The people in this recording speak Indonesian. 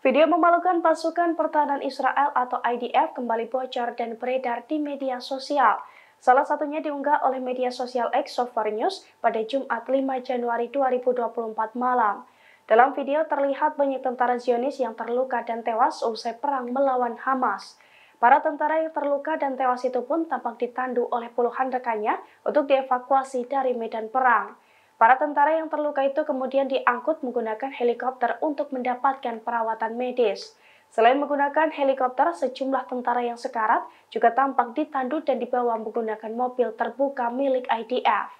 Video memalukan pasukan pertahanan Israel atau IDF kembali bocor dan beredar di media sosial. Salah satunya diunggah oleh media sosial X Sofar News pada Jumat 5 Januari 2024 malam. Dalam video terlihat banyak tentara Zionis yang terluka dan tewas usai perang melawan Hamas. Para tentara yang terluka dan tewas itu pun tampak ditandu oleh puluhan rekannya untuk dievakuasi dari medan perang. Para tentara yang terluka itu kemudian diangkut menggunakan helikopter untuk mendapatkan perawatan medis. Selain menggunakan helikopter, sejumlah tentara yang sekarat juga tampak ditandu dan dibawa menggunakan mobil terbuka milik IDF.